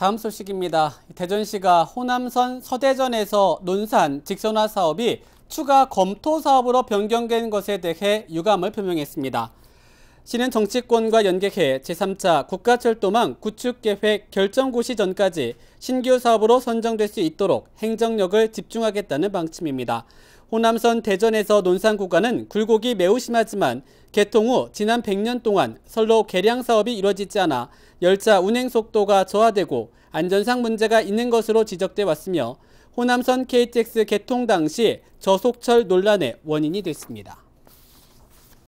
다음 소식입니다. 대전시가 호남선 서대전에서 논산 직선화 사업이 추가 검토 사업으로 변경된 것에 대해 유감을 표명했습니다. 시는 정치권과 연계해 제3차 국가철도망 구축계획 결정고시 전까지 신규 사업으로 선정될 수 있도록 행정력을 집중하겠다는 방침입니다. 호남선 대전에서 논산 구간은 굴곡이 매우 심하지만 개통 후 지난 100년 동안 선로 개량 사업이 이뤄지지 않아 열차 운행 속도가 저하되고 안전상 문제가 있는 것으로 지적돼 왔으며 호남선 KTX 개통 당시 저속철 논란의 원인이 됐습니다.